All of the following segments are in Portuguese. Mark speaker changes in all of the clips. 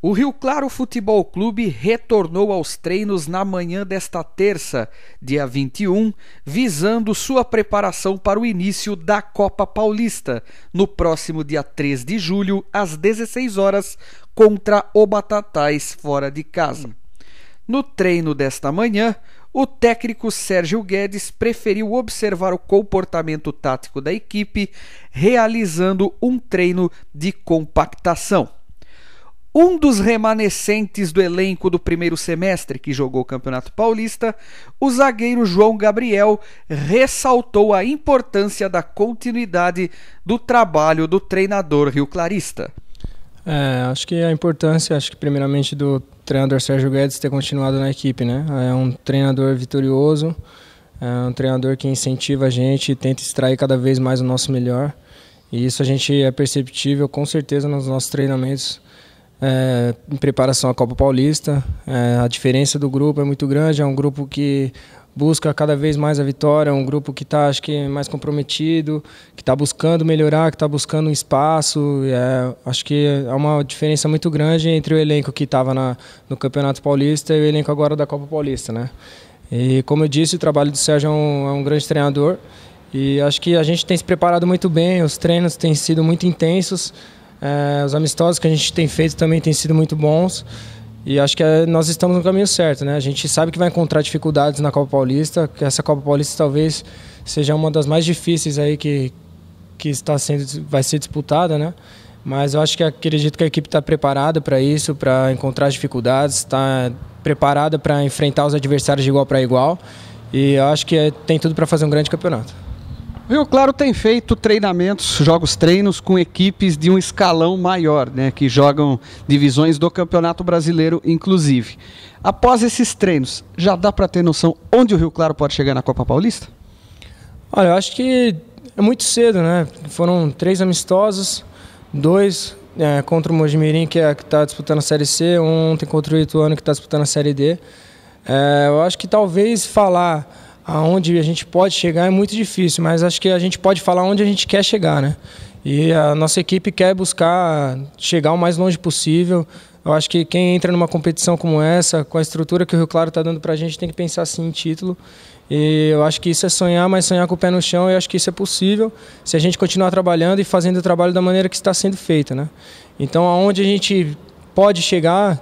Speaker 1: O Rio Claro Futebol Clube retornou aos treinos na manhã desta terça, dia 21, visando sua preparação para o início da Copa Paulista, no próximo dia 3 de julho, às 16 horas, contra o Batatais fora de casa. No treino desta manhã, o técnico Sérgio Guedes preferiu observar o comportamento tático da equipe, realizando um treino de compactação um dos remanescentes do elenco do primeiro semestre que jogou o Campeonato Paulista, o zagueiro João Gabriel ressaltou a importância da continuidade do trabalho do treinador Rio Clarista.
Speaker 2: É, acho que a importância, acho que primeiramente do treinador Sérgio Guedes ter continuado na equipe, né? É um treinador vitorioso, é um treinador que incentiva a gente e tenta extrair cada vez mais o nosso melhor. E isso a gente é perceptível com certeza nos nossos treinamentos é, em preparação à Copa Paulista. É, a diferença do grupo é muito grande, é um grupo que busca cada vez mais a vitória, é um grupo que está, acho que, mais comprometido, que está buscando melhorar, que está buscando um espaço. É, acho que é uma diferença muito grande entre o elenco que estava no Campeonato Paulista e o elenco agora da Copa Paulista, né? E como eu disse, o trabalho do Sérgio é um, é um grande treinador e acho que a gente tem se preparado muito bem, os treinos têm sido muito intensos. É, os amistosos que a gente tem feito também têm sido muito bons. E acho que é, nós estamos no caminho certo, né? A gente sabe que vai encontrar dificuldades na Copa Paulista, que essa Copa Paulista talvez seja uma das mais difíceis aí que, que está sendo, vai ser disputada, né? Mas eu acho que acredito que a equipe está preparada para isso, para encontrar dificuldades, está preparada para enfrentar os adversários de igual para igual. E eu acho que é, tem tudo para fazer um
Speaker 1: grande campeonato. Rio Claro tem feito treinamentos, jogos treinos com equipes de um escalão maior, né, que jogam divisões do Campeonato Brasileiro, inclusive. Após esses treinos, já dá para ter noção onde o Rio Claro pode chegar na Copa Paulista? Olha, eu acho que é muito cedo, né? Foram três amistosos,
Speaker 2: dois é, contra o Mojimirim, que é, está disputando a Série C, um ontem contra o Ituano, que está disputando a Série D. É, eu acho que talvez falar aonde a gente pode chegar é muito difícil, mas acho que a gente pode falar onde a gente quer chegar, né? E a nossa equipe quer buscar chegar o mais longe possível. Eu acho que quem entra numa competição como essa, com a estrutura que o Rio Claro está dando para a gente, tem que pensar assim em título. E eu acho que isso é sonhar, mas sonhar com o pé no chão, eu acho que isso é possível se a gente continuar trabalhando e fazendo o trabalho da maneira que está sendo feito, né? Então, aonde a gente pode chegar,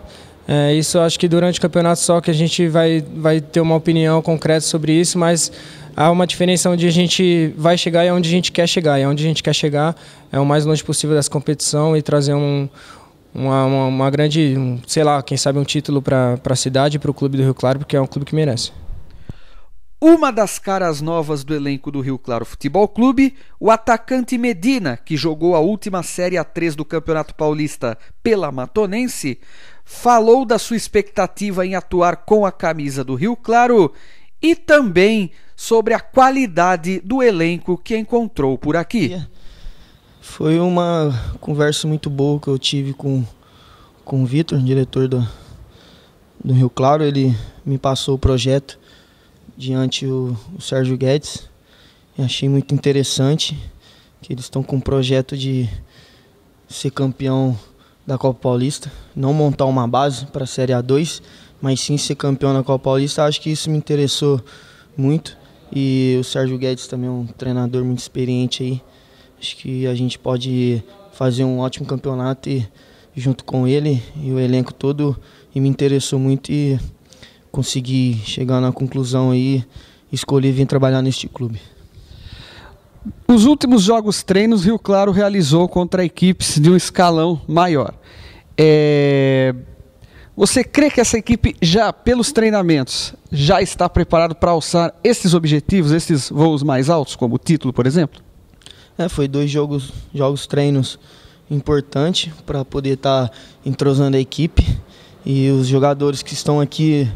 Speaker 2: é, isso acho que durante o campeonato só que a gente vai, vai ter uma opinião concreta sobre isso, mas há uma diferença onde a gente vai chegar e onde a gente quer chegar. E onde a gente quer chegar é o mais longe possível dessa competição e trazer um, uma, uma, uma grande, um, sei lá, quem sabe um título para a cidade e para o clube do Rio Claro, porque é um clube que merece.
Speaker 1: Uma das caras novas do elenco do Rio Claro Futebol Clube, o atacante Medina, que jogou a última Série A3 do Campeonato Paulista pela Matonense, falou da sua expectativa em atuar com a camisa do Rio Claro e também sobre a qualidade do elenco que encontrou por aqui. Foi uma
Speaker 3: conversa muito boa que eu tive com, com o Vitor, diretor do, do Rio Claro. Ele me passou o projeto diante o, o Sérgio Guedes. E achei muito interessante que eles estão com um projeto de ser campeão da Copa Paulista, não montar uma base para a Série A2, mas sim ser campeão da Copa Paulista. Acho que isso me interessou muito. E o Sérgio Guedes também é um treinador muito experiente aí. Acho que a gente pode fazer um ótimo campeonato e, junto com ele e o elenco todo. E me interessou muito e consegui chegar na conclusão aí, escolher vir trabalhar neste clube.
Speaker 1: Os últimos jogos treinos Rio Claro realizou contra equipes de um escalão maior. É... Você crê que essa equipe já, pelos treinamentos, já está preparado para alçar esses objetivos, esses voos mais altos, como o título, por exemplo?
Speaker 3: É, foi dois jogos, jogos treinos importantes para poder estar tá entrosando a equipe e os jogadores que estão aqui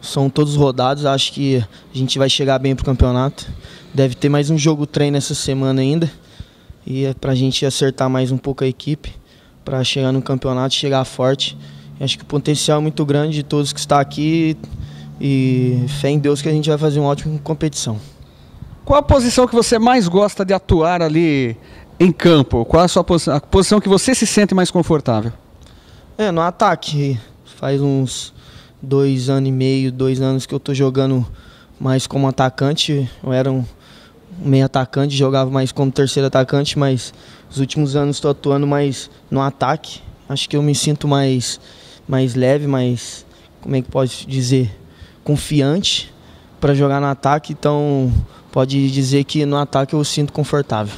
Speaker 3: são todos rodados. Acho que a gente vai chegar bem pro campeonato. Deve ter mais um jogo treino essa semana ainda. E é pra gente acertar mais um pouco a equipe para chegar no campeonato, chegar forte. Acho que o potencial é muito grande de todos que está aqui e fé em Deus que a gente vai fazer uma ótima competição.
Speaker 1: Qual a posição que você mais gosta de atuar ali em campo? Qual a sua posição, a posição que você se sente mais confortável?
Speaker 3: É, no ataque. Faz uns dois anos e meio, dois anos que eu tô jogando mais como atacante. Eu era um meio atacante, jogava mais como terceiro atacante, mas os últimos anos estou atuando mais no ataque. Acho que eu me sinto mais, mais leve, mais, como é que pode dizer, confiante para jogar no ataque. Então, pode
Speaker 1: dizer que no ataque eu sinto confortável.